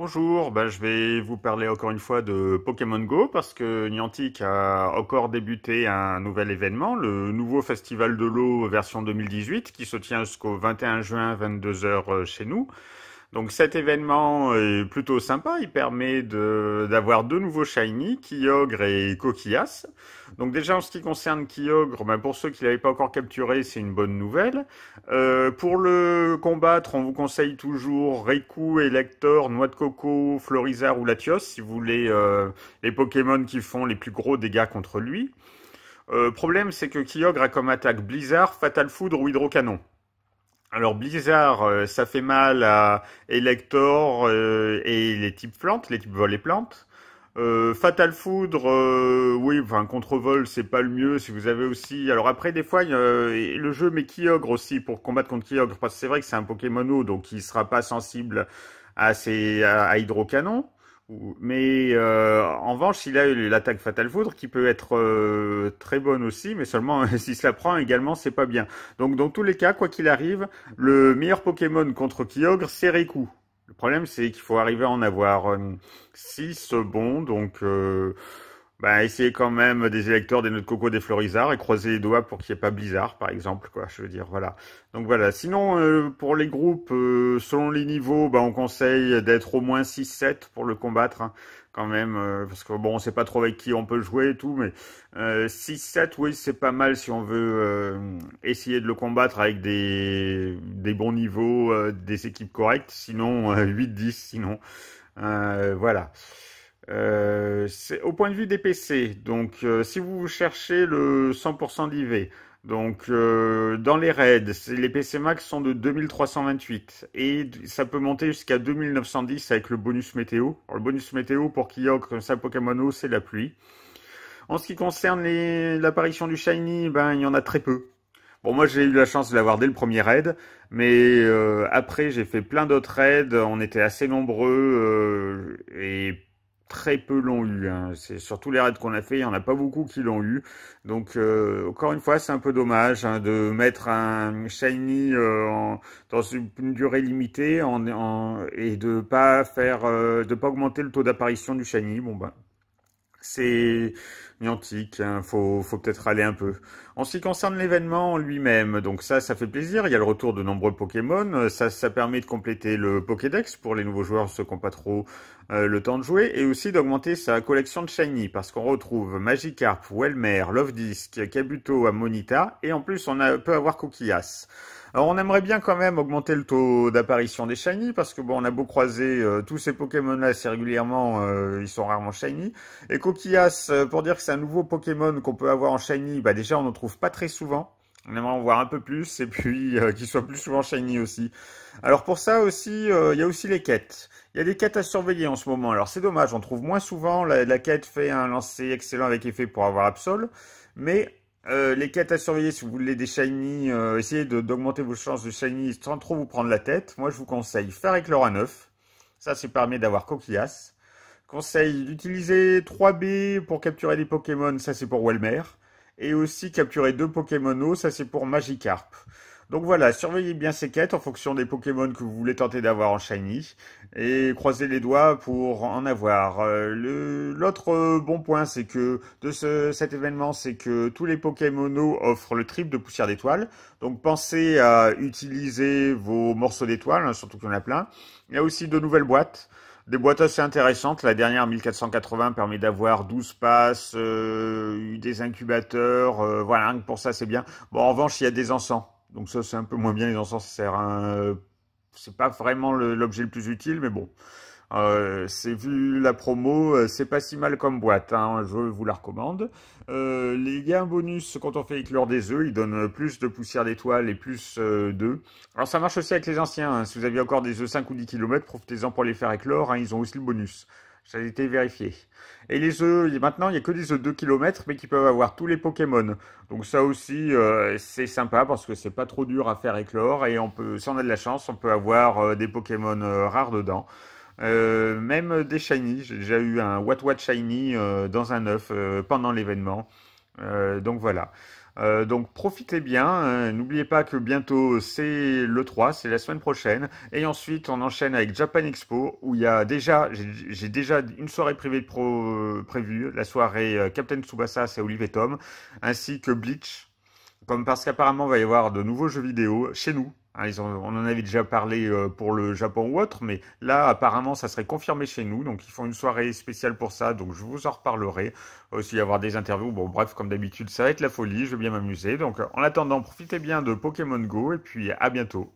Bonjour, ben, je vais vous parler encore une fois de Pokémon Go parce que Niantic a encore débuté un nouvel événement, le nouveau Festival de l'eau version 2018 qui se tient jusqu'au 21 juin 22h euh, chez nous. Donc cet événement est plutôt sympa, il permet d'avoir deux nouveaux shiny, Kyogre et Coquillas. Donc déjà en ce qui concerne Kyogre, ben, pour ceux qui l'avaient pas encore capturé, c'est une bonne nouvelle. Euh, pour le combattre, on vous conseille toujours Reku, Elector, Noix de Coco, Florizard ou Latios, si vous voulez euh, les Pokémon qui font les plus gros dégâts contre lui. Le euh, problème, c'est que Kyogre a comme attaque Blizzard, Fatal Foudre ou Hydrocanon. Alors Blizzard, euh, ça fait mal à Elector euh, et les types plantes, les types vol et plantes. Euh, Fatal Foudre, euh, oui, enfin contre-vol, c'est pas le mieux. Si vous avez aussi, alors après des fois, le jeu met Kyogre aussi pour combattre contre Kyogre parce que c'est vrai que c'est un Pokémon donc il sera pas sensible à ses à hydrocanon. Mais euh, en revanche, il a eu l'attaque Fatal Foudre qui peut être euh, très bonne aussi, mais seulement si se la prend également, c'est pas bien. Donc dans tous les cas, quoi qu'il arrive, le meilleur Pokémon contre Kyogre, c'est Reku. Le problème, c'est qu'il faut arriver à en avoir 6 euh, bons, donc bah, essayez quand même des électeurs des noix de coco des florizards et croisez les doigts pour qu'il n'y ait pas Blizzard, par exemple, quoi, je veux dire, voilà. Donc voilà. Sinon, euh, pour les groupes, euh, selon les niveaux, bah, on conseille d'être au moins 6-7 pour le combattre, hein, quand même, euh, parce que bon, on sait pas trop avec qui on peut jouer et tout, mais 6-7, oui, c'est pas mal si on veut essayer de le combattre avec des, des bons niveaux, des équipes correctes, sinon 8-10, sinon, voilà. Euh, c'est au point de vue des PC. Donc, euh, si vous cherchez le 100% d'IV, donc euh, dans les raids, les PC max sont de 2328 et ça peut monter jusqu'à 2910 avec le bonus météo. le bonus météo pour Kyogre comme ça Pokémon c'est la pluie. En ce qui concerne l'apparition du shiny, ben il y en a très peu. Bon, moi j'ai eu la chance de l'avoir dès le premier raid, mais après j'ai fait plein d'autres raids, on était assez nombreux et très peu l'ont eu. Hein. C'est surtout les raids qu'on a fait, il n'y en a pas beaucoup qui l'ont eu. Donc euh, encore une fois, c'est un peu dommage hein, de mettre un shiny euh, dans une, durée limitée en, et de pas faire, euh, de pas augmenter le taux d'apparition du shiny. Bon ben, c'est niantique, il hein. faut, peut-être aller un peu. En ce qui concerne l'événement lui-même, donc ça, ça fait plaisir, il y a le retour de nombreux Pokémon, ça, permet de compléter le Pokédex pour les nouveaux joueurs, ceux qui n'ont pas trop euh, le temps de jouer, et aussi d'augmenter sa collection de Shiny, parce qu'on retrouve Magikarp, Wellmer, Love Disc, Kabuto, Ammonita, et en plus on peut avoir Coquillas. Alors on aimerait bien quand même augmenter le taux d'apparition des shiny parce que bon, on a beau croiser euh, tous ces Pokémon-là assez régulièrement, euh, ils sont rarement shiny. Et Coquillas, euh, pour dire que c'est un nouveau Pokémon qu'on peut avoir en shiny, bah déjà on n'en trouve pas très souvent. On aimerait en voir un peu plus et puis qu'il soit plus souvent shiny aussi. Alors pour ça aussi, il y a aussi les quêtes. Il y a des quêtes à surveiller en ce moment. Alors c'est dommage, on trouve moins souvent. La, la quête fait un lancer excellent avec effet pour avoir Absol. Mais euh, les quêtes à surveiller, si vous voulez des shiny, euh, essayez d'augmenter vos chances de shiny sans trop vous prendre la tête. Moi, je vous conseille faire éclore à 9. Ça, c'est permet d'avoir coquillasse. Conseil d'utiliser 3B pour capturer des Pokémon, ça c'est pour Welmer. Et aussi capturer deux Pokémon ça c'est pour Magikarp. Donc voilà, surveillez bien ces quêtes en fonction des Pokémon que vous voulez tenter d'avoir en Shiny et croisez les doigts pour en avoir. Euh, l'autre euh, bon point c'est que de ce, cet événement, c'est que tous les Pokémon offrent le trip de poussière d'étoiles. Donc pensez à utiliser vos morceaux d'étoiles, hein, surtout qu'il y en a plein. Il y a aussi de nouvelles boîtes des boîtes assez intéressantes. La dernière, 1480, permet d'avoir 12 passes, euh, des incubateurs. voilà, pour ça, c'est bien. Bon, en revanche, il y a des encens. Donc ça, c'est un peu moins bien les encens. sert euh, C'est pas vraiment l'objet le, plus utile, mais bon. Euh, c'est vu la promo, euh, c'est pas si mal comme boîte, hein, je vous la recommande. les gains bonus quand on fait éclore des œufs, ils donnent plus de poussière d'étoiles et plus d'œufs. Alors ça marche aussi avec les anciens, hein. si vous avez encore des œufs 5 ou 10 km, profitez-en pour les faire éclore, hein, ils ont aussi le bonus. Ça a été vérifié. Et les œufs, maintenant, il n'y a que des œufs 2 km, mais qui peuvent avoir tous les Pokémon. Donc ça aussi, euh, c'est sympa parce que c'est pas trop dur à faire éclore. Et on peut, si on a de la chance, on peut avoir euh, des Pokémon euh, rares dedans. même des shiny. J'ai déjà eu un What What Shiny dans un œuf pendant l'événement. donc voilà. Euh, donc profitez bien. Hein. N'oubliez pas que bientôt c'est le 3, c'est la semaine prochaine. Et ensuite on enchaîne avec Japan Expo où il y a déjà, j'ai déjà une soirée privée prévue, la soirée euh, Captain Tsubasa, c'est Olivier Tom, ainsi que Bleach. Comme parce qu'apparemment il va y avoir de nouveaux jeux vidéo chez nous, ah, on en avait déjà parlé euh, pour le Japon ou autre, mais là, apparemment, ça serait confirmé chez nous. Donc, ils font une soirée spéciale pour ça. Donc, je vous en reparlerai. Aussi, euh, y avoir des interviews. Bon, bref, comme d'habitude, ça va être la folie. Je vais bien m'amuser. Donc, en attendant, profitez bien de Pokémon Go. Et puis, à bientôt.